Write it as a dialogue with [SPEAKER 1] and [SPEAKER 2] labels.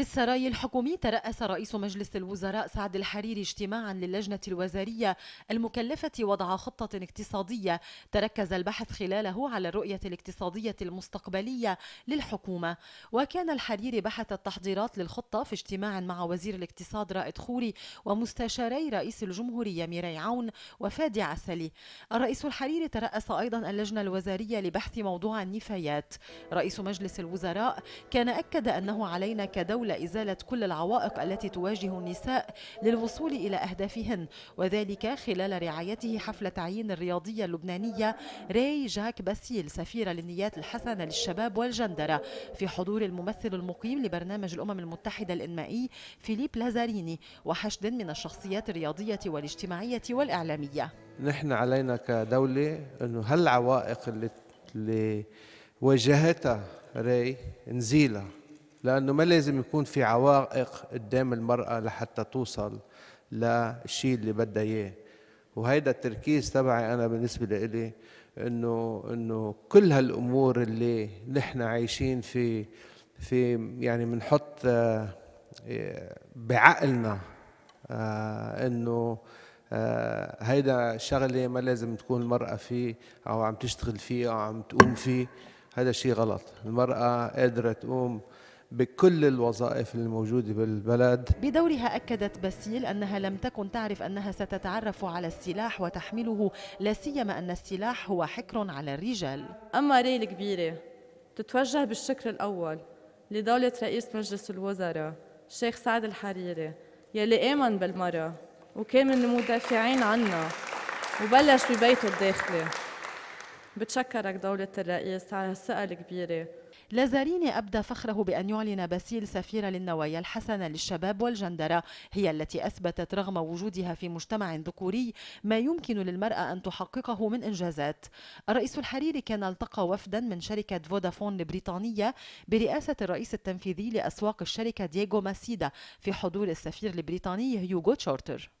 [SPEAKER 1] في السراي الحكومي ترأس رئيس مجلس الوزراء سعد الحريري اجتماعا للجنة الوزارية المكلفة وضع خطة اقتصادية تركز البحث خلاله على الرؤية الاقتصادية المستقبلية للحكومة وكان الحريري بحث التحضيرات للخطة في اجتماع مع وزير الاقتصاد رائد خوري ومستشاري رئيس الجمهورية ميري عون وفادي عسلي الرئيس الحريري ترأس أيضا اللجنة الوزارية لبحث موضوع النفايات رئيس مجلس الوزراء كان أكد أنه علينا كدولة حول إزالة كل العوائق التي تواجه النساء للوصول إلى أهدافهن وذلك خلال رعايته حفل تعيين الرياضية اللبنانية ري جاك باسيل سفيرة للنيات الحسنة للشباب والجندرة في حضور الممثل المقيم لبرنامج الأمم المتحدة الإنمائي فيليب لازاريني وحشد من الشخصيات الرياضية والاجتماعية والإعلامية
[SPEAKER 2] نحن علينا كدولة أنه هالعوائق اللي, اللي واجهتها راي نزيلها لأنه ما لازم يكون في عوائق قدام المرأة لحتى توصل للشيء اللي بدها إياه وهيدا التركيز تبعي أنا بالنسبة لإلي إنه إنه كل هالأمور اللي نحن عايشين في في يعني بنحط آه، بعقلنا آه، إنه آه، هيدا شغلة ما لازم تكون المرأة فيه أو عم تشتغل فيه أو عم تقوم فيه هذا شيء غلط المرأة قادرة تقوم بكل الوظائف الموجودة بالبلد
[SPEAKER 1] بدورها أكدت باسيل أنها لم تكن تعرف أنها ستتعرف على السلاح وتحمله لا سيما أن السلاح هو حكر على
[SPEAKER 3] الرجال أما ري الكبيرة تتوجه بالشكر الأول لدولة رئيس مجلس الوزراء الشيخ سعد الحريري يلي آمن بالمرأة وكان من المدافعين عنها وبلش ببيته الداخلي بتشكرك دولة الرئيس على الثقة الكبيرة
[SPEAKER 1] لازاريني أبدى فخره بأن يعلن باسيل سفيرة للنوايا الحسنة للشباب والجندرة هي التي أثبتت رغم وجودها في مجتمع ذكوري ما يمكن للمرأة أن تحققه من إنجازات الرئيس الحريري كان التقى وفدا من شركة فودافون البريطانية برئاسة الرئيس التنفيذي لأسواق الشركة دييغو ماسيدا في حضور السفير البريطاني هيوغو تشورتر